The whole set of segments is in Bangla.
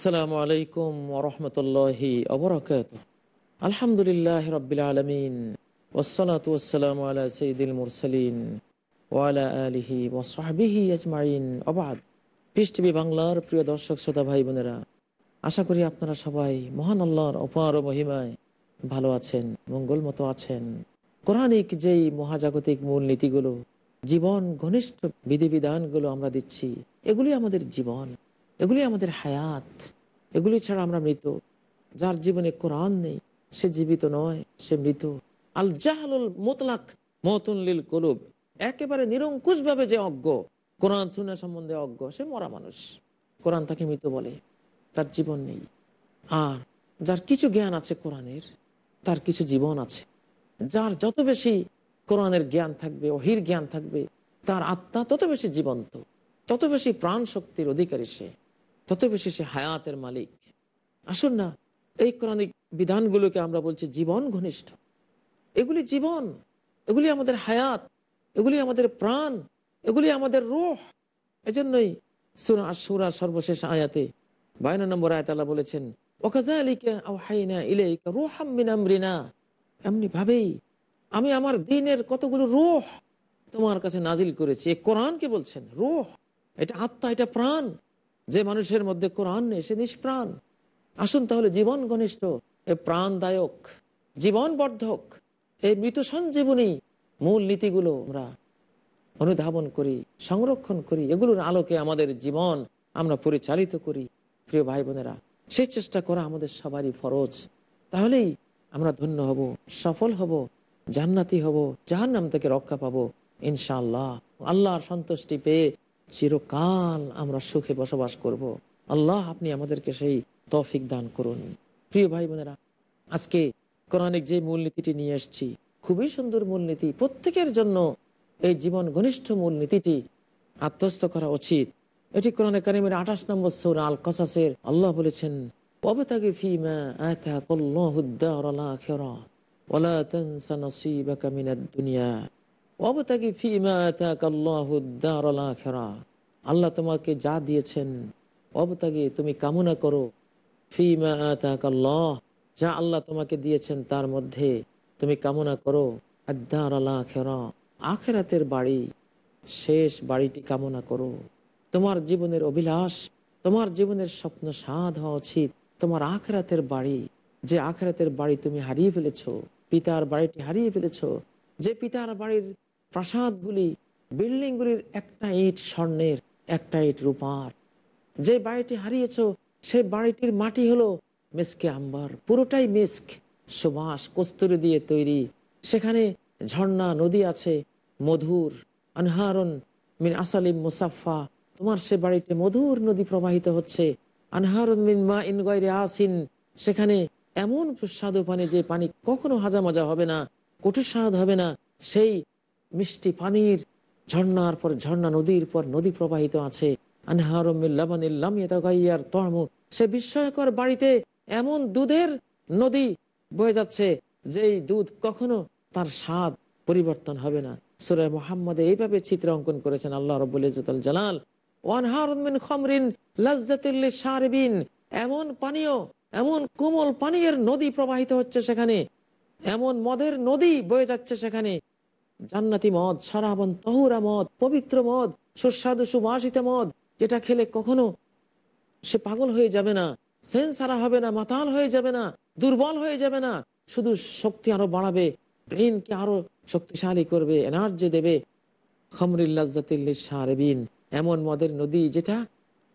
আসসালামু আলাইকুম ওরহমতুল্লাহি অবরাকাত আলহামদুলিল্লাহ রবিল আলমিন ওয়ালা আলিহি বাংলার প্রিয় দর্শক শ্রোতা ভাই বোনেরা আশা করি আপনারা সবাই মহান আল্লাহর অপার ও মহিমায় ভালো আছেন মঙ্গল মতো আছেন কোরআনিক যেই মহাজাগতিক মূল নীতিগুলো জীবন ঘনিষ্ঠ বিধিবিধানগুলো আমরা দিচ্ছি এগুলি আমাদের জীবন এগুলি আমাদের হায়াত এগুলি ছাড়া আমরা মৃত যার জীবনে কোরআন নেই সে জীবিত নয় সে মৃত আল জাহালুল মোতলাক লীল কলুব একেবারে নিরঙ্কুশভাবে যে অজ্ঞ কোরআন সুনা সম্বন্ধে অজ্ঞ সে মরা মানুষ কোরআন তাকে মৃত বলে তার জীবন নেই আর যার কিছু জ্ঞান আছে কোরআনের তার কিছু জীবন আছে যার যত বেশি কোরআনের জ্ঞান থাকবে অহির জ্ঞান থাকবে তার আত্মা তত বেশি জীবন্ত তত বেশি প্রাণ শক্তির অধিকারী সে তত বেশি সে হায়াতের মালিক আসুন না এই কোরআনিক বিধানগুলোকে আমরা বলছি জীবন ঘনিষ্ঠ এগুলি জীবন এগুলি আমাদের হায়াত এগুলি আমাদের প্রাণ এগুলি আমাদের রোহ এজন্যই সুরা সুরা সর্বশেষ আয়াতে বায়ন নম্বর আয়তালা বলেছেন এমনি ভাবেই আমি আমার দিনের কতগুলো রোহ তোমার কাছে নাজিল করেছি কোরআনকে বলছেন রোহ এটা আত্মা এটা প্রাণ যে মানুষের মধ্যে কোরআন নেই সে নিষ্প্রাণ আসুন তাহলে জীবন ঘনিষ্ঠ এ প্রাণদায়ক বর্ধক এই মৃত সঞ্জীবনী মূল নীতিগুলো আমরা অনুধাবন করি সংরক্ষণ করি এগুলোর আলোকে আমাদের জীবন আমরা পরিচালিত করি প্রিয় ভাই বোনেরা সেই চেষ্টা করা আমাদের সবারই ফরজ তাহলেই আমরা ধন্য হব সফল হব জান্নাতি হব জাহান্নাম থেকে রক্ষা পাবো ইনশাল্লাহ আল্লাহর সন্তুষ্টি পেয়ে চিরকাল আমরা সুখে বসবাস করব। আল্লাহ আপনি আমাদেরকে সেই তফিক দান করুন প্রিয় ভাই বোনেরা আজকে কোরআনিক যে মূলনীতিটি নিয়ে এসছি খুবই সুন্দর মূলনীতি প্রত্যেকের জন্য এই জীবন ঘনিষ্ঠ মূলনীতিটি আত্মস্থ করা উচিত এটি কোরআনে কারিমের আঠাশ নম্বর সৌর আল কসাসের আল্লাহ বলেছেন অবতাকে ওলা তেনসা দুনিয়া অবতাকে খেরা আল্লাহ তোমাকে যা দিয়েছেন অবতাগি তুমি কামনা করো যা আল্লাহ তোমাকে দিয়েছেন তার মধ্যে তুমি কামনা করো আখেরাতের বাড়ি শেষ বাড়িটি কামনা করো তোমার জীবনের অভিলাষ তোমার জীবনের স্বপ্ন সাধ হওয়া উচিত তোমার আখরাতের বাড়ি যে আখরাতের বাড়ি তুমি হারিয়ে ফেলেছ পিতার বাড়িটি হারিয়ে ফেলেছ যে পিতার বাড়ির প্রাসাদগুলি বিল্ডিংগুলির একটা ইট স্বর্ণের একটা ইট রূপার যে বাড়িটি হারিয়েছ সে বাড়িটির মাটি হলো মেসকে আম্বার পুরোটাই মিস্ক সুবাস কস্তুরি দিয়ে তৈরি সেখানে ঝর্ণা নদী আছে মধুর আনহারন মিন আসালিম মুসাফা তোমার সে বাড়িতে মধুর নদী প্রবাহিত হচ্ছে আনহারন মিন মা ইন আসিন সেখানে এমন সুস্বাদু পানি যে পানি কখনো হাজা মজা হবে না কঠোর স্বাদ হবে না সেই মিষ্টি পানির ঝর্ণার পর ঝর্ণা নদীর পর নদী প্রবাহিত আছে সে বিস্ময়কর বাড়িতে এমন দুধের নদী বয়ে যাচ্ছে যে দুধ কখনো তার স্বাদ পরিবর্তন হবে না সুরায় মোহাম্মদে এইভাবে চিত্র অঙ্কন করেছেন আল্লাহ রবুল জালাল খমরিন এমন পানীয় এমন কোমল পানীয়ের নদী প্রবাহিত হচ্ছে সেখানে এমন মদের নদী বয়ে যাচ্ছে সেখানে জান্নাতি মদ সারাবন তহুরা মদ পবিত্র মদ সুস্বাদু সুবাসিত মদ যেটা খেলে কখনো সে পাগল হয়ে যাবে না সেন সারা হবে না মাতাল হয়ে যাবে না দুর্বল হয়ে যাবে না শুধু শক্তি আরো বাড়াবে ব্রেনকে আরো শক্তিশালী করবে এনার্জি দেবে খমরিল্লাজাতিল্লিসারবিন এমন মদের নদী যেটা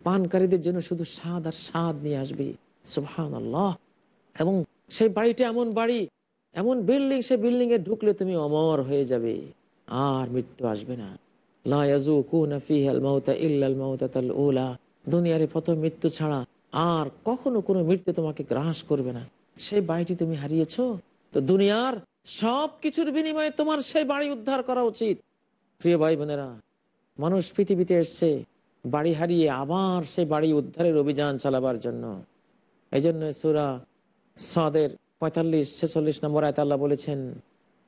পানকারীদের জন্য শুধু স্বাদ আর স্বাদ নিয়ে আসবে সুহান আল্লাহ এবং সেই বাড়িটা এমন বাড়ি এমন বিল্ডিং সে বিল্ডিংয়ে ঢুকলে তুমি অমর হয়ে যাবে আর মৃত্যু আসবে না দুনিয়ারে প্রথম মৃত্যু ছাড়া আর কখনো কোনো মৃত্যু তোমাকে গ্রাস করবে না সেই বাড়িটি তুমি হারিয়েছ তো দুনিয়ার সব কিছুর বিনিময়ে তোমার সেই বাড়ি উদ্ধার করা উচিত প্রিয় ভাই বোনেরা মানুষ পৃথিবীতে এসছে বাড়ি হারিয়ে আবার সেই বাড়ি উদ্ধারের অভিযান চালাবার জন্য এই জন্য সুরা সাদের পঁয়তাল্লিশ ছেচল্লিশ নম্বর আয়তা আল্লাহ বলেছেন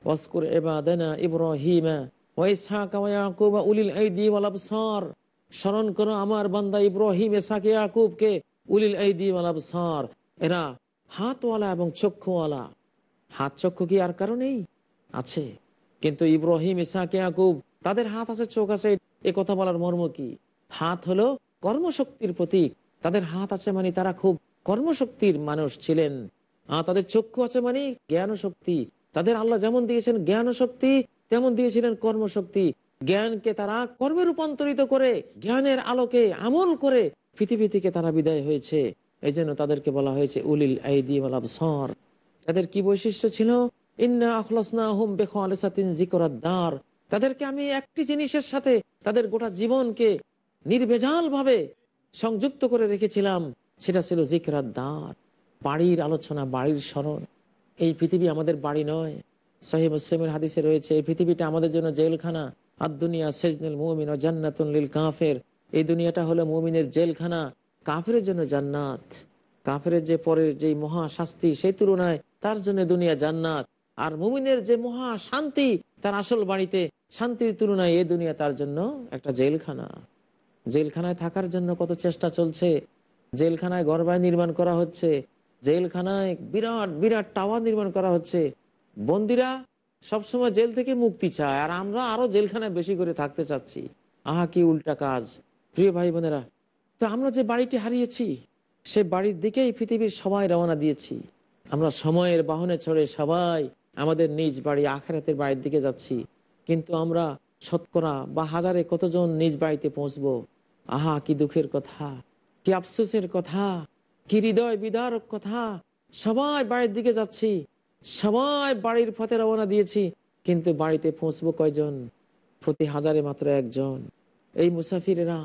ওয়াসকুর এবাদানা ইব্রাহিমা ওয়াইসহাকুবা স্মরণ করো আমার বান্দা ইব্রাহিম ইসহাক ইয়াকুবকে উলিল আইদি এরা হাতওয়ালা এবং চক্ষুওয়ালা হাত চক্ষু কি আর কারণেই আছে কিন্তু ইব্রাহিম ইসাক ইয়াকুব তাদের হাত আছে চোখ আছে এ কথা বলার মর্ম কি হাত হলো কর্মশক্তির প্রতীক তাদের হাত আছে মানে তারা খুব কর্মশক্তির মানুষ ছিলেন তাদের চক্ষু আছে মানে জ্ঞান শক্তি তাদের আল্লাহ যেমন দিয়েছেন জ্ঞান শক্তি তেমন দিয়েছিলেন কর্মশক্তি জ্ঞানকে তারা কর্মে রূপান্তরিত করে জ্ঞানের আলোকে আমল করে পৃথিবী থেকে তারা বিদায় হয়েছে এই জন্য তাদেরকে বলা হয়েছে উলিল তাদের কি বৈশিষ্ট্য ছিল তাদেরকে আমি একটি জিনিসের সাথে তাদের গোটা জীবনকে নির্ভেজাল ভাবে সংযুক্ত করে রেখেছিলাম সেটা ছিল জিকরাদ্দার দ্বার বাড়ির আলোচনা বাড়ির স্মরণ এই পৃথিবী আমাদের বাড়ি নয় সাহেব মুসলিমের হাদিসে রয়েছে এই পৃথিবীটা আমাদের জন্য জেলখানা আর দুনিয়া সেজনুল মুমিন ও জান্নাতুল নীল কাফের এই দুনিয়াটা হলো মুমিনের জেলখানা কাফের জন্য জান্নাত কাফের যে পরের যে মহা শাস্তি সেই তুলনায় তার জন্য দুনিয়া জান্নাত আর মুমিনের যে মহা শান্তি তার আসল বাড়িতে শান্তির তুলনায় এ দুনিয়া তার জন্য একটা জেলখানা জেলখানায় থাকার জন্য কত চেষ্টা চলছে জেলখানায় ঘর নির্মাণ করা হচ্ছে জেলখানায় বিরাট বিরাট টাওয়ার নির্মাণ করা হচ্ছে বন্দিরা সবসময় জেল থেকে মুক্তি চায় আর আমরা আরও জেলখানায় বেশি করে থাকতে চাচ্ছি আহা কি উল্টা কাজ প্রিয় ভাই বোনেরা তো আমরা যে বাড়িটি হারিয়েছি সে বাড়ির দিকেই পৃথিবীর সবাই রওনা দিয়েছি আমরা সময়ের বাহনে চড়ে সবাই আমাদের নিজ বাড়ি আখেরাতের বাড়ির দিকে যাচ্ছি কিন্তু আমরা শতকরা বা হাজারে কতজন নিজ বাড়িতে পৌঁছবো আহা কি দুঃখের কথা কি আফসোসের কথা কি হৃদয় বিদারক কথা সবাই বাড়ির দিকে যাচ্ছি সবাই বাড়ির পথে রওনা দিয়েছি কিন্তু বাড়িতে পৌঁছবো কয়জন প্রতি হাজারে মাত্র একজন এই মুসাফিরেরা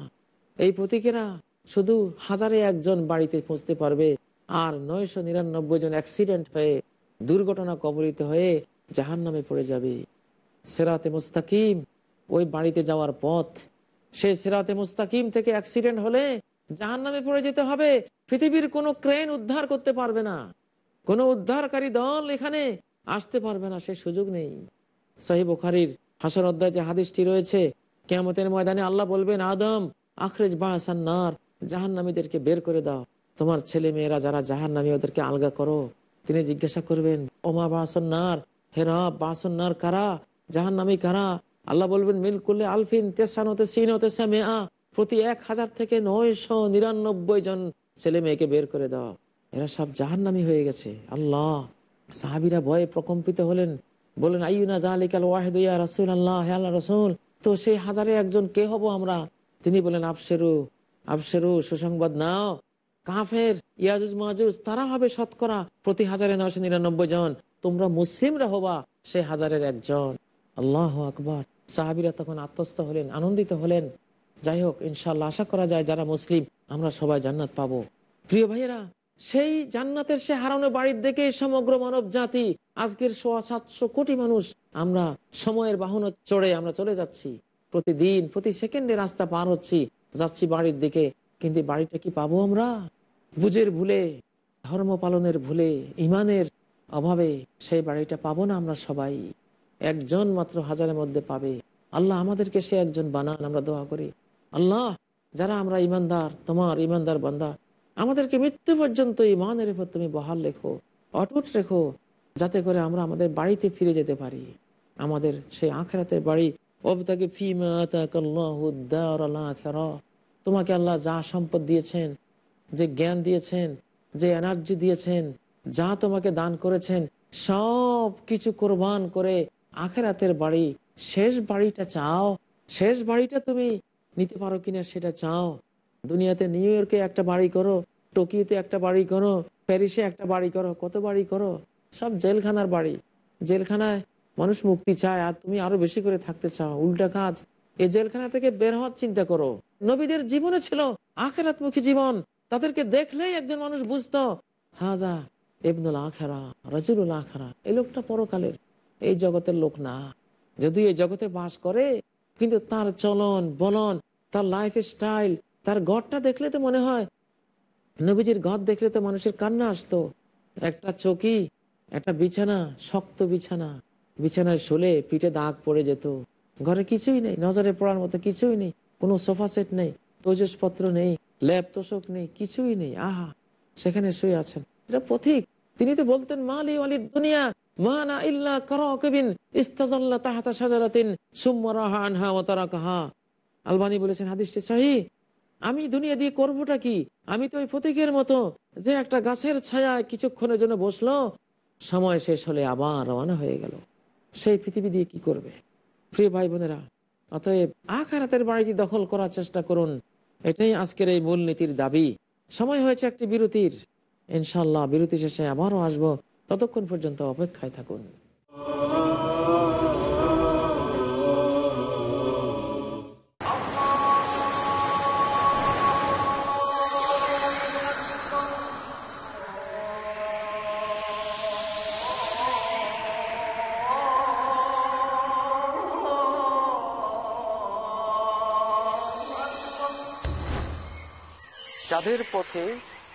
এই প্রতীকেরা শুধু হাজারে একজন বাড়িতে পৌঁছতে পারবে আর নয়শো নিরানব্বই জন অ্যাক্সিডেন্ট হয়ে দুর্ঘটনা কবলিত হয়ে জাহান নামে পড়ে যাবে সেরাতে মুস্তাকিম ওই বাড়িতে যাওয়ার পথ সে সেরাতে মুস্তাকিম থেকে অ্যাক্সিডেন্ট হলে জাহান নামে পড়ে যেতে হবে পৃথিবীর কোনো ক্রেন উদ্ধার করতে পারবে না কোনো উদ্ধারকারী দল এখানে আসতে পারবে না সে সুযোগ নেই সাহিব বুখারির হাসান অধ্যায় যে হাদিসটি রয়েছে কেমতের ময়দানে আল্লাহ বলবেন আদম আখরেজ বাহাসান্নার জাহান্নামীদেরকে বের করে দাও তোমার ছেলে মেয়েরা যারা জাহান্নামী ওদেরকে আলগা করো তিনি জিজ্ঞাসা করবেন ওমা বাহাসান্নার হেরা বাহাসান্নার কারা জাহান্নামী কারা আল্লাহ বলবেন মিল করলে আলফিন তেসান প্রতি এক হাজার থেকে নয়শো নিরানব্বই জন ছেলে মেয়েকে বের করে দাও এরা সব নামি হয়ে গেছে আল্লাহ সাহাবিরা ভয়ে প্রকম্পিত হলেন বলেন আইনা জাহালিকাল ওয়াহেদ ইয়া রাসুল আল্লাহ হে আল্লাহ রসুল তো সেই হাজারে একজন কে হব আমরা তিনি বলেন আফসেরু আফসেরু সুসংবাদ নাও কাফের ইয়াজুজ মাহুজ তারা হবে শতকরা প্রতি হাজারে নয়শো নিরানব্বই জন তোমরা মুসলিমরা হবা সে হাজারের একজন আল্লাহ আকবর সাহাবিরা তখন আত্মস্থ হলেন আনন্দিত হলেন যাই হোক ইনশাল্লাহ আশা করা যায় যারা মুসলিম আমরা সবাই জান্নাত পাবো প্রিয় ভাইয়েরা সেই জান্নাতের সে হারানো বাড়ির দিকে সমগ্র মানব জাতি আজকের সোয়া সাতশো কোটি মানুষ আমরা সময়ের বাহন চড়ে আমরা চলে যাচ্ছি প্রতিদিন প্রতি সেকেন্ডে রাস্তা পার হচ্ছি যাচ্ছি বাড়ির দিকে কিন্তু বাড়িটা কি পাবো আমরা বুঝের ভুলে ধর্ম পালনের ভুলে ইমানের অভাবে সেই বাড়িটা পাবো না আমরা সবাই একজন মাত্র হাজারের মধ্যে পাবে আল্লাহ আমাদেরকে সে একজন বানান আমরা দোয়া করি আল্লাহ যারা আমরা ইমানদার তোমার ইমানদার বান্দা আমাদেরকে মৃত্যু পর্যন্ত ইমানের উপর তুমি বহাল রেখো অটুট রেখো যাতে করে আমরা আমাদের বাড়িতে ফিরে যেতে পারি আমাদের সেই আখেরাতের বাড়ি অবতাকে তোমাকে আল্লাহ যা সম্পদ দিয়েছেন যে জ্ঞান দিয়েছেন যে এনার্জি দিয়েছেন যা তোমাকে দান করেছেন সব কিছু কোরবান করে আখেরাতের বাড়ি শেষ বাড়িটা চাও শেষ বাড়িটা তুমি নিতে পারো কিনা সেটা চাও দুনিয়াতে নিউ ইয়র্কে একটা বাড়ি করো টোকিওতে একটা বাড়ি করো প্যারিসে একটা বাড়ি করো কত বাড়ি করো সব জেলখানার বাড়ি জেলখানায় মানুষ মুক্তি চায় আর তুমি আরো বেশি করে থাকতে চাও উল্টা কাজ এই জেলখানা থেকে বের হওয়ার চিন্তা করো নবীদের জীবনে ছিল আখেরাতমুখী জীবন তাদেরকে দেখলেই একজন মানুষ বুঝতো হাজা এবনুল আখেরা রাজিরুল আখেরা এই লোকটা পরকালের এই জগতের লোক না যদি এই জগতে বাস করে কিন্তু তার চলন বলন তার লাইফ স্টাইল তার গড়টা দেখলে তো মনে হয় নবীজির ঘর দেখলে তো মানুষের কান্না আসতো একটা চকি একটা বিছানা শক্ত বিছানা বিছানার শোলে পিঠে দাগ পড়ে যেত ঘরে কিছুই নেই নজরে পড়ার মতো কিছুই নেই কোনো সোফা সেট নেই তেজসপত্র নেই ল্যাব তোষক নেই কিছুই নেই আহা সেখানে শুয়ে আছেন এটা পথিক তিনি তো বলতেন মালি অলি দুনিয়া মানা ইল্লা করবিন ইস্তাজাল্লা তাহাতা সাজারাতিন সুম্মরাহা আনহা ও তারা কাহা আলবানি বলেছেন হাদিসটি সাহি আমি দুনিয়া দিয়ে করবোটা কি আমি তো ওই ফতিকের মতো যে একটা গাছের ছায়া কিছুক্ষণের জন্য বসলো সময় শেষ হলে আবার রওনা হয়ে গেল সেই পৃথিবী দিয়ে কি করবে প্রিয় ভাই বোনেরা অতএব আখারাতের বাড়িটি দখল করার চেষ্টা করুন এটাই আজকের এই মূলনীতির দাবি সময় হয়েছে একটি বিরতির ইনশাল্লাহ বিরতি শেষে আবারও আসবো ততক্ষণ পর্যন্ত অপেক্ষায় থাকুন যাদের পথে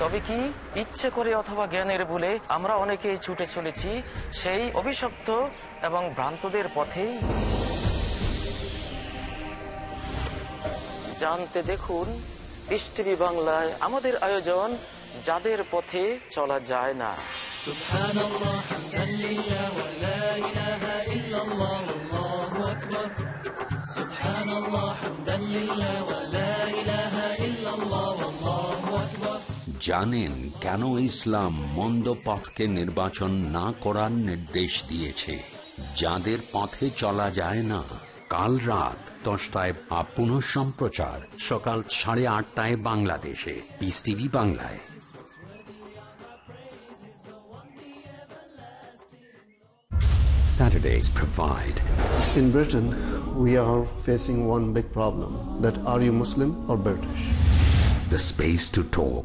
তবে কি ইচ্ছে করে অথবা জ্ঞানের ভুলে আমরা অনেকেই ছুটে চলেছি সেই অভিশপ্ত এবং ভ্রান্তদের পথেই জানতে দেখুন পৃষ্ঠবি বাংলায় আমাদের আয়োজন যাদের পথে চলা যায় না সুবহানাল্লাহ হামদান লিল্লাহ জানেন কেন ইসলাম মন্দ পথকে নির্বাচন না করার নির্দেশ দিয়েছে যাদের পথে চলা যায় না কাল রাত দশটায় আপন সম্প্রচার সকাল সাড়ে আটটায় বাংলাদেশে পিস টিভি বাংলায় Saturdays provide. In Britain, we are facing one big problem that are you Muslim or British? The space to talk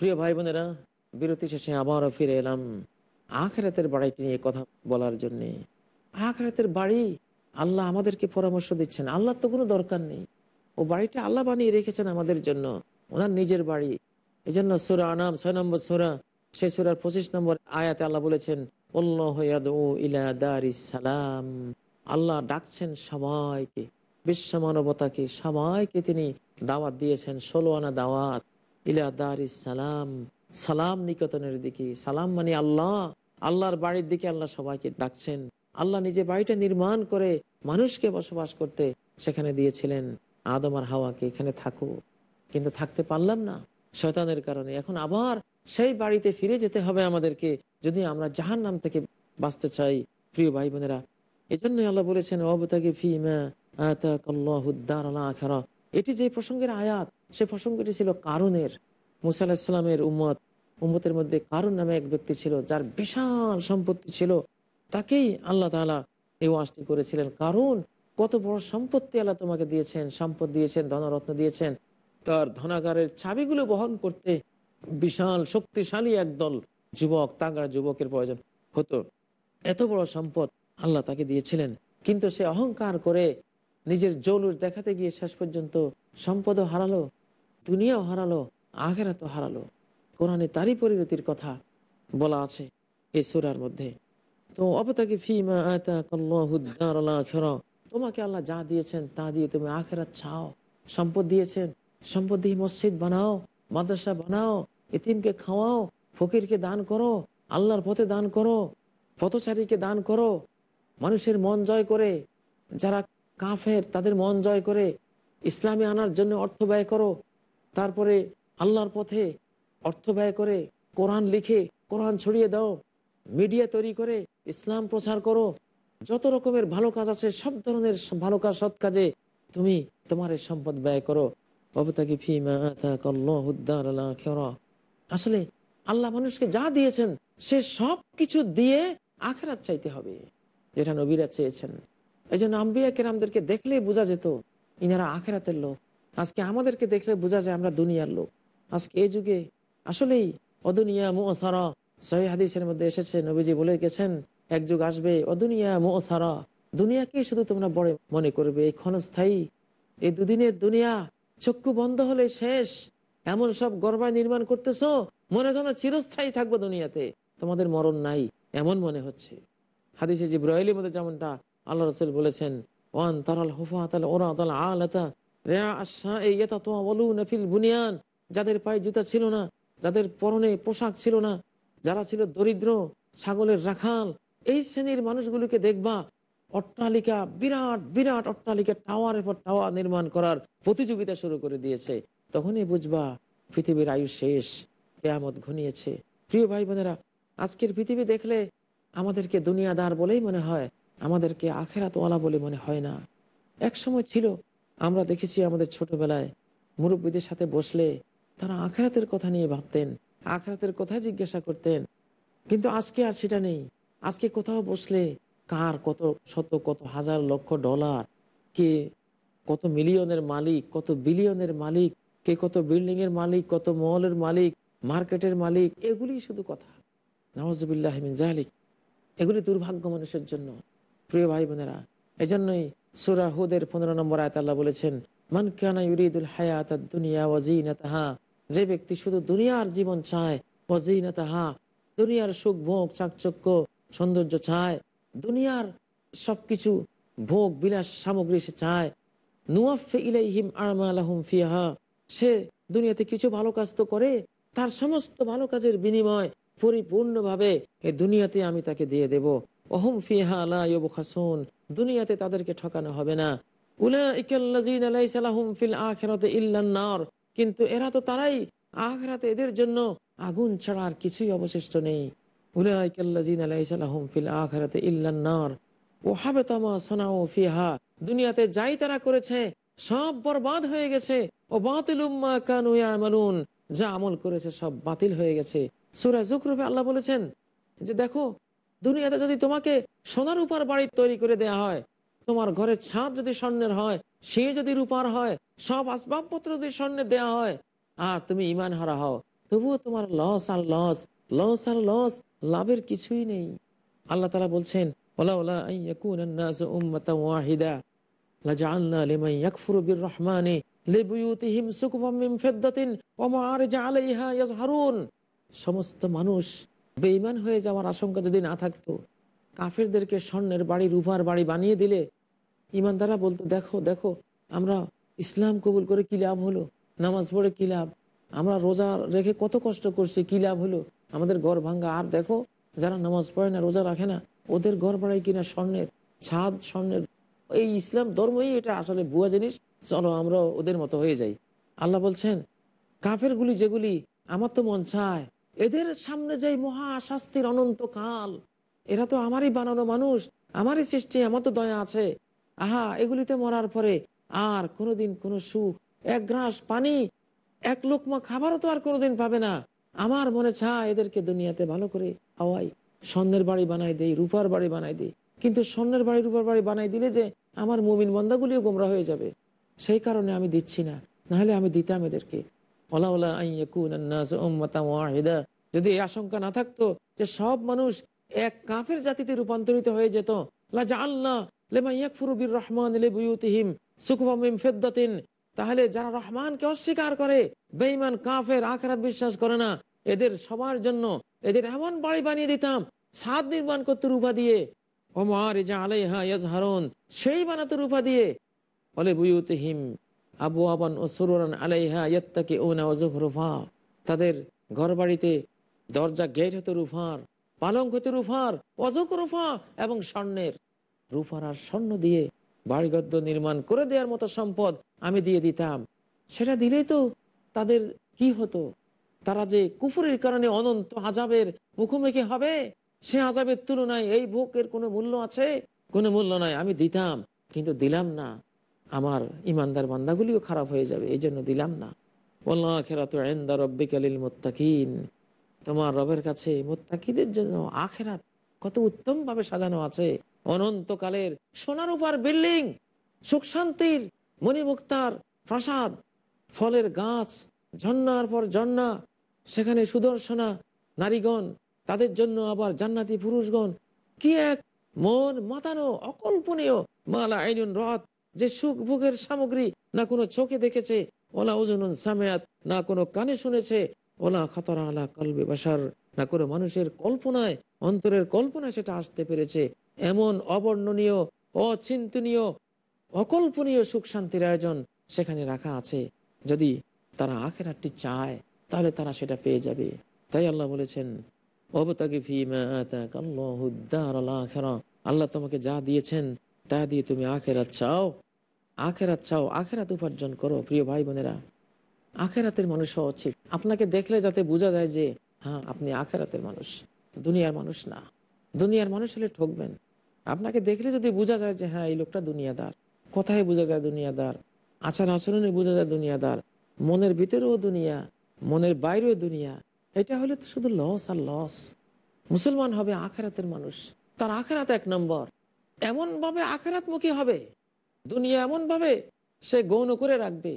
প্রিয় ভাই বোনেরা বিরতি শেষে আবারও ফিরে এলাম আখেরাতের বাড়িটি নিয়ে কথা বলার জন্যে আখেরাতের বাড়ি আল্লাহ আমাদেরকে পরামর্শ দিচ্ছেন আল্লাহর তো কোনো দরকার নেই ও বাড়িটা আল্লাহ বানিয়ে রেখেছেন আমাদের জন্য ওনার নিজের বাড়ি এই জন্য সুরা আনাম ছয় নম্বর সুরা সে সুরার পঁচিশ নম্বর আয়াতে আল্লাহ বলেছেন সালাম আল্লাহ ডাকছেন সবাইকে বিশ্ব মানবতাকে সবাইকে তিনি দাওয়াত দিয়েছেন ষোলো আনা দাওয়াত ইলা সালাম সালাম নিকতনের দিকে সালাম মানে আল্লাহ আল্লাহর বাড়ির দিকে আল্লাহ সবাইকে ডাকছেন আল্লাহ নিজে বাড়িটা নির্মাণ করে মানুষকে বসবাস করতে সেখানে দিয়েছিলেন আদম আর হাওয়াকে এখানে থাকো কিন্তু থাকতে পারলাম না শয়তানের কারণে এখন আবার সেই বাড়িতে ফিরে যেতে হবে আমাদেরকে যদি আমরা জাহান নাম থেকে বাঁচতে চাই প্রিয় ভাই বোনেরা এজন্যই আল্লাহ বলেছেন অবতাকে ফি মা আলা এটি যে প্রসঙ্গের আয়াত সে প্রসঙ্গটি ছিল কারণের মুসা আলাহিসাল্লামের উম্মত উম্মতের মধ্যে কারণ নামে এক ব্যক্তি ছিল যার বিশাল সম্পত্তি ছিল তাকেই আল্লাহ তালা এই ওয়াজটি করেছিলেন কারণ কত বড় সম্পত্তি আল্লাহ তোমাকে দিয়েছেন সম্পদ দিয়েছেন ধনরত্ন দিয়েছেন তার ধনাগারের চাবিগুলো বহন করতে বিশাল শক্তিশালী একদল যুবক তাগড়া যুবকের প্রয়োজন হতো এত বড় সম্পদ আল্লাহ তাকে দিয়েছিলেন কিন্তু সে অহংকার করে নিজের জৌলুস দেখাতে গিয়ে শেষ পর্যন্ত সম্পদও হারালো দুনিয়াও হারালো আখেরাতও হারালো কোরআনে তারই পরিণতির কথা বলা আছে এই সুরার মধ্যে তো অপতাকে ফিমা আয়তা তোমাকে আল্লাহ যা দিয়েছেন তা দিয়ে তুমি আখেরাত ছাও সম্পদ দিয়েছেন সম্পদ দিয়ে মসজিদ বানাও মাদ্রাসা বানাও এতিমকে খাওয়াও ফকিরকে দান করো আল্লাহর পথে দান করো পথচারীকে দান করো মানুষের মন জয় করে যারা কাফের তাদের মন জয় করে ইসলামে আনার জন্য অর্থ ব্যয় করো তারপরে আল্লাহর পথে অর্থ ব্যয় করে কোরআন লিখে কোরআন ছড়িয়ে দাও মিডিয়া তৈরি করে ইসলাম প্রচার করো যত রকমের ভালো কাজ আছে সব ধরনের ভালো কাজ সৎ কাজে তুমি তোমার সম্পদ ব্যয় করো আসলে আল্লাহ মানুষকে যা দিয়েছেন সে সব কিছু দিয়ে আখেরাত চাইতে হবে যেটা নবীরা চেয়েছেন এই জন্য আম্বিয়া কেরামদেরকে দেখলে বোঝা যেত ইনারা আখেরাতের লোক আজকে আমাদেরকে দেখলে বোঝা যায় আমরা দুনিয়ার লোক আজকে এই যুগে আসলেই অদুনিয়া মুথারা সহি হাদিসের মধ্যে এসেছে নবীজি বলে গেছেন এক যুগ আসবে অদুনিয়া মুথারা দুনিয়াকে শুধু তোমরা বড় মনে করবে এই ক্ষণস্থায়ী এই দুদিনের দুনিয়া চক্ষু বন্ধ হলে শেষ এমন সব গর্বায় নির্মাণ করতেছ মনে যেন চিরস্থায়ী থাকবো দুনিয়াতে তোমাদের মরণ নাই এমন মনে হচ্ছে হাদিসে যে ব্রয়েলির মধ্যে যেমনটা আল্লাহ রসুল বলেছেন ওয়ান তারাল হুফা তাহলে ওরা আল আলতা বুনিয়ান যাদের পায়ে জুতা ছিল না যাদের পরনে পোশাক ছিল না যারা ছিল দরিদ্র ছাগলের রাখাল এই শ্রেণীর মানুষগুলিকে দেখবা অট্টালিকা বিরাট বিরাট অট্টালিকা টাওয়ারের পর টাওয়ার নির্মাণ করার প্রতিযোগিতা শুরু করে দিয়েছে তখনই বুঝবা পৃথিবীর আয়ু শেষ কেয়ামত ঘনিয়েছে প্রিয় ভাই বোনেরা আজকের পৃথিবী দেখলে আমাদেরকে দুনিয়াদার বলেই মনে হয় আমাদেরকে আখেরাতওয়ালা বলে মনে হয় না এক সময় ছিল আমরা দেখেছি আমাদের ছোটবেলায় মুরব্বীদের সাথে বসলে তারা আখেরাতের কথা নিয়ে ভাবতেন আখেরাতের কথা জিজ্ঞাসা করতেন কিন্তু আজকে আর সেটা নেই আজকে কোথাও বসলে কার কত শত কত হাজার লক্ষ ডলার কে কত মিলিয়নের মালিক কত বিলিয়নের মালিক কে কত বিল্ডিং এর মালিক কত মলের মালিক মার্কেটের মালিক এগুলি শুধু কথা নওয়াজবিল্লাহমিন জাহালিক এগুলি দুর্ভাগ্য মানুষের জন্য প্রিয় ভাই বোনেরা এজন্যই সুরা হুদের পনেরো নম্বর আয়াত আল্লাহ বলেছেন মান কানা ইউরিদুল হায়াত দুনিয়া ওয়াজিনা তাহা যে ব্যক্তি শুধু দুনিয়ার জীবন চায় ওয়াজিনা তাহা দুনিয়ার সুখ ভোগ চাকচক্য সৌন্দর্য চায় দুনিয়ার সবকিছু ভোগ বিলাস সামগ্রী সে চায় নুয়াফে ইলাইহিম আলহম ফিয়াহা সে দুনিয়াতে কিছু ভালো কাজ তো করে তার সমস্ত ভালো কাজের বিনিময় পরিপূর্ণভাবে এ দুনিয়াতে আমি তাকে দিয়ে দেব ওহম ফিহা আলা ইয়বুখাসুন দুনিয়াতে তাদেরকে ঠকানো হবে না কিন্তু এরা তো তারাই আখরাতে এদের জন্য আগুন ছাড়া আর কিছুই অবশিষ্ট নেই দুনিয়াতে যাই তারা করেছে সব বরবাদ হয়ে গেছে ও বাতিলুম্মা কানুয়ামালুন যা আমল করেছে সব বাতিল হয়ে গেছে সুরা জুকরুফে আল্লাহ বলেছেন যে দেখো দুনিয়াতে যদি তোমাকে সোনার রূপার বাড়ি তৈরি করে দেয়া হয় তোমার ঘরের ছাদ যদি স্বর্ণের হয় সে যদি রূপার হয় সব আসবাবপত্র যদি স্বর্ণের দেয়া হয় আর তুমি ইমান হারা হও তবুও তোমার লস আর লস লস আর লস লাভের কিছুই নেই আল্লাহ তালা বলছেন ওলা ওলা ওয়াহিদা সমস্ত মানুষ বেঈমান হয়ে যাওয়ার আশঙ্কা যদি না থাকতো কাফেরদেরকে স্বর্ণের বাড়ি রুভার বাড়ি বানিয়ে দিলে ইমানদারা বলতো দেখো দেখো আমরা ইসলাম কবুল করে কি লাভ হলো নামাজ পড়ে কি লাভ আমরা রোজা রেখে কত কষ্ট করছি কি লাভ হলো আমাদের ঘর ভাঙ্গা আর দেখো যারা নামাজ পড়ে না রোজা রাখে না ওদের ঘর বাড়াই কিনা স্বর্ণের ছাদ স্বর্ণের এই ইসলাম ধর্মই এটা আসলে ভুয়া জিনিস চলো আমরা ওদের মতো হয়ে যাই আল্লাহ বলছেন কাফেরগুলি যেগুলি আমার তো মন চায় এদের সামনে যে মহা শাস্তির অনন্তকাল এরা তো আমারই বানানো মানুষ আমারই সৃষ্টি আমার তো দয়া আছে আহা এগুলিতে মরার পরে আর কোনোদিন কোনো সুখ এক গ্রাস পানি এক লোকমা খাবারও তো আর কোনোদিন পাবে না আমার মনে ছা এদেরকে দুনিয়াতে ভালো করে হাওয়াই স্বর্ণের বাড়ি বানাই দেই রূপার বাড়ি বানাই দিই কিন্তু স্বর্ণের বাড়ি রূপার বাড়ি বানাই দিলে যে আমার মুমিন বন্দাগুলিও গোমরা হয়ে যাবে সেই কারণে আমি দিচ্ছি না নাহলে আমি দিতাম এদেরকে যদি এই আশঙ্কা না থাকতো যে সব মানুষ এক কাফের জাতিতে রূপান্তরিত হয়ে যেত রহমান তাহলে যারা রহমানকে অস্বীকার করে বেঈমান কাফের আখরাত বিশ্বাস করে না এদের সবার জন্য এদের এমন বাড়ি বানিয়ে দিতাম ছাদ নির্মাণ করতে রূপা দিয়ে ওমার ইজা আলাইহা ইয়াজহারুন সেই বানাতে রূপা দিয়ে বলে বুয়ুতিহিম আবু আবান ও সুরান আলাইহা ইয়াত্তাকে ওনা অজুখ রুফা তাদের ঘর বাড়িতে দরজা গেট হতো রুফার পালঙ্ক হতো রুফার অজক রুফা এবং স্বর্ণের রুফার আর স্বর্ণ দিয়ে বাড়িগদ্য নির্মাণ করে দেওয়ার মতো সম্পদ আমি দিয়ে দিতাম সেটা দিলেই তো তাদের কি হতো তারা যে কুফুরের কারণে অনন্ত আজাবের মুখোমুখি হবে সে আজাবের তুলনায় এই ভোগের কোনো মূল্য আছে কোনো মূল্য নাই আমি দিতাম কিন্তু দিলাম না আমার ইমানদার বান্দাগুলিও খারাপ হয়ে যাবে এই জন্য দিলাম না বললাম আখেরাত এন্দা রব্বিক আলিল মোত্তাকিন তোমার রবের কাছে মোত্তাকিদের জন্য আখেরাত কত উত্তমভাবে সাজানো আছে অনন্তকালের সোনার উপার বিল্ডিং সুখ শান্তির মণিমুক্তার প্রাসাদ ফলের গাছ ঝর্ণার পর ঝর্ণা সেখানে সুদর্শনা নারীগণ তাদের জন্য আবার জান্নাতি পুরুষগণ কি এক মন মাতানো অকল্পনীয় মালা আইনুন রথ যে সুখ ভোগের সামগ্রী না কোনো চোখে দেখেছে ওলা ওজন সামেয়াত না কোনো কানে শুনেছে ওলা খাতরা আলা কালবে বাসার না কোনো মানুষের কল্পনায় অন্তরের কল্পনায় সেটা আসতে পেরেছে এমন অবর্ণনীয় অচিন্তনীয় অকল্পনীয় সুখ শান্তির আয়োজন সেখানে রাখা আছে যদি তারা আখেরাতটি চায় তাহলে তারা সেটা পেয়ে যাবে তাই আল্লাহ বলেছেন অবতাকে ফিমা আল্লাহ তোমাকে যা দিয়েছেন তা দিয়ে তুমি আখেরাত চাও আখেরাত চাও আখেরাত উপার্জন করো প্রিয় ভাই বোনেরা আখেরাতের মানুষ হওয়া উচিত আপনাকে দেখলে যাতে বোঝা যায় যে হ্যাঁ আপনি আখেরাতের মানুষ দুনিয়ার মানুষ না দুনিয়ার মানুষ হলে ঠকবেন আপনাকে দেখলে যদি বোঝা যায় যে হ্যাঁ এই লোকটা দুনিয়াদার কথায় বোঝা যায় দুনিয়াদার আচার আচরণে বোঝা যায় দুনিয়াদার মনের ভিতরেও দুনিয়া মনের বাইরেও দুনিয়া এটা হলে তো শুধু লস আর লস মুসলমান হবে আখেরাতের মানুষ তার আখেরাত এক নম্বর এমনভাবে আকারাত্মুখী হবে দুনিয়া এমনভাবে সে গৌণ করে রাখবে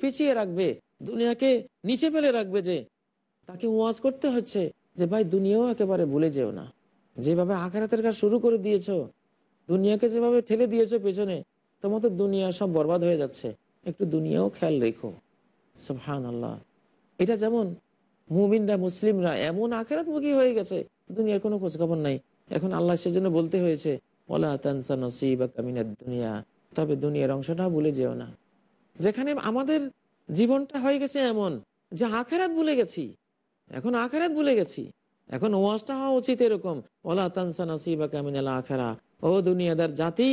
পিছিয়ে রাখবে দুনিয়াকে নিচে ফেলে রাখবে যে তাকে ওয়াজ করতে হচ্ছে যে ভাই দুনিয়াও একেবারে ভুলে যেও না যেভাবে আখেরাতের কাজ শুরু করে দিয়েছ দুনিয়াকে যেভাবে ঠেলে দিয়েছো পেছনে তোমাদের দুনিয়া সব বরবাদ হয়ে যাচ্ছে একটু দুনিয়াও খেয়াল রেখো হান আল্লাহ এটা যেমন মুমিনরা মুসলিমরা এমন আখেরাতমুখী হয়ে গেছে দুনিয়ার কোনো খোঁজখবর নাই এখন আল্লাহ সেজন্য বলতে হয়েছে ওলা দুনিয়া তবে দুনিয়ার অংশটা ভুলে যেও না যেখানে আমাদের জীবনটা হয়ে গেছে এমন যে আখেরাত ভুলে গেছি এখন আখেরাত ভুলে গেছি এখন ওয়াজটা হওয়া উচিত এরকম ওলা তানসা নসিবা কামিনাল আখেরা ও দুনিয়াদার জাতি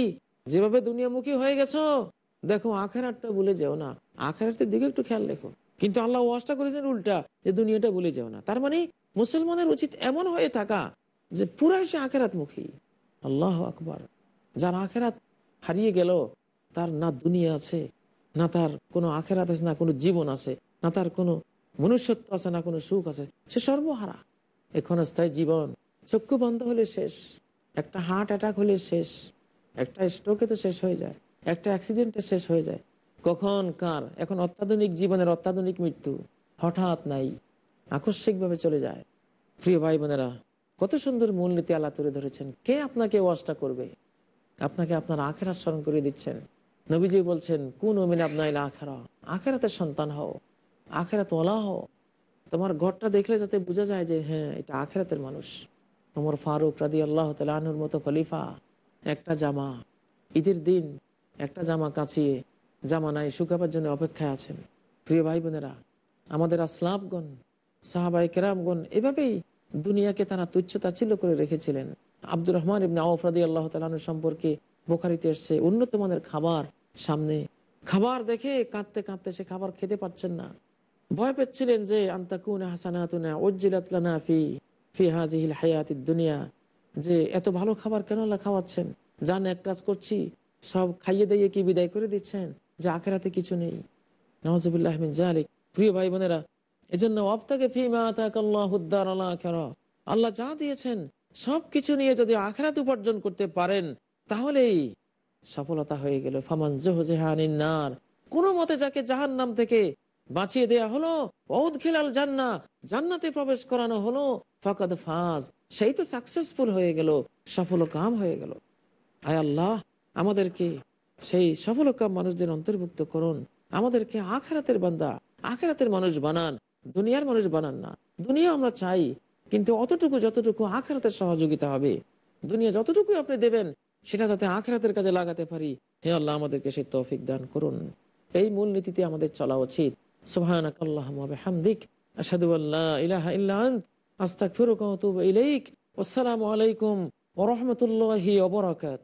যেভাবে দুনিয়ামুখী হয়ে গেছো দেখো আখেরাতটা ভুলে যেও না আখেরাতের দিকে একটু খেয়াল রেখো কিন্তু আল্লাহ ওয়াজটা করেছেন উল্টা যে দুনিয়াটা ভুলে যেও না তার মানে মুসলমানের উচিত এমন হয়ে থাকা যে পুরাই সে আখেরাতমুখী আল্লাহ আকবার যার আখেরাত হারিয়ে গেল তার না দুনিয়া আছে না তার কোনো আখেরাত আছে না কোনো জীবন আছে না তার কোনো মনুষ্যত্ব আছে না কোনো সুখ আছে সে সর্বহারা এখন স্থায়ী জীবন চক্ষু বন্ধ হলে শেষ একটা হার্ট অ্যাটাক হলে শেষ একটা স্ট্রোকে তো শেষ হয়ে যায় একটা অ্যাক্সিডেন্টে শেষ হয়ে যায় কখন কার এখন অত্যাধুনিক জীবনের অত্যাধুনিক মৃত্যু হঠাৎ নাই আকস্মিকভাবে চলে যায় প্রিয় ভাই বোনেরা কত সুন্দর মূলনীতি আল্লাহ তুলে ধরেছেন কে আপনাকে ওয়াজটা করবে আপনাকে আপনার আখেরা স্মরণ করিয়ে দিচ্ছেন নবীজি বলছেন কোন অমিন আপনার আখেরা আখেরাতে সন্তান হও আখেরাত ওলা হও তোমার ঘরটা দেখলে যাতে বোঝা যায় যে হ্যাঁ এটা আখেরাতের মানুষ তোমার ফারুক রাদি আল্লাহ তালুর মতো খলিফা একটা জামা ঈদের দিন একটা জামা কাছিয়ে জামা নাই শুকাবার জন্য অপেক্ষায় আছেন প্রিয় ভাই বোনেরা আমাদের আসলাফগণ সাহাবাই কেরামগণ এভাবেই দুনিয়াকে তারা ছিল করে রেখেছিলেন আব্দুর রহমান ইবনে আফরাদি আল্লাহ তালানুর সম্পর্কে বোখারিতে এসছে উন্নত মানের খাবার সামনে খাবার দেখে কাঁদতে কাঁদতে সে খাবার খেতে পাচ্ছেন না ভয় পাচ্ছিলেন যে আন্তাকুন হাসানাতুনা ফি ফি হাজিহিল দুনিয়া যে এত ভালো খাবার কেন আল্লাহ খাওয়াচ্ছেন জান এক কাজ করছি সব খাইয়ে দিয়ে কি বিদায় করে দিচ্ছেন যে আখেরাতে কিছু নেই নওয়াজ প্রিয় ভাই বোনেরা এজন্য অবতাকে ফি মাতাকাল্লাহুদ্দার আল্লাহ আল্লাহ যা দিয়েছেন সব কিছু নিয়ে যদি আখরাত উপার্জন করতে পারেন তাহলেই সফলতা হয়ে গেল ফামান জোহানিনার নার কোনো মতে যাকে জাহান নাম থেকে বাঁচিয়ে দেয়া হলো ঔদ খিলাল জান্না জান্নাতে প্রবেশ করানো হলো ফকদ ফাজ সেই তো সাকসেসফুল হয়ে গেল সফল কাম হয়ে গেল আয় আল্লাহ আমাদেরকে সেই সফল কাম মানুষদের অন্তর্ভুক্ত করুন আমাদেরকে আখেরাতের বান্দা আখেরাতের মানুষ বানান দুনিয়ার মানুষ বানান না দুনিয়া আমরা চাই কিন্তু অতটুকু যতটুকু আখরাতের সহযোগিতা হবে দুনিয়া যতটুকু আপনি দেবেন সেটা যাতে আখরাতের কাজে লাগাতে পারি হে আল্লাহ আমাদেরকে সে তৌফিক দান করুন এই মূলনীতিতে আমাদের চলা উচিত সোহানিক আসসালামু আলাইকুম ওরহমতুল্লাহ ওবরাকাত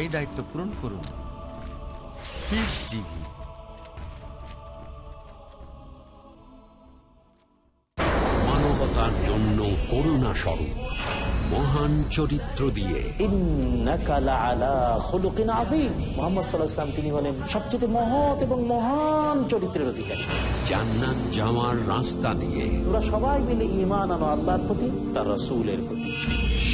এই দায়িত্ব পূরণ করুন মানবতার জন্য করুণা স্বরূপ মহান চরিত্র দিয়ে তিনি হলেন সবচেয়ে মহৎ এবং মহান চরিত্রের অধিকারী জান্নাত যাওয়ার রাস্তা দিয়ে তোরা সবাই মিলে ইমান আনো আল্লাহর প্রতি তার রসুলের প্রতি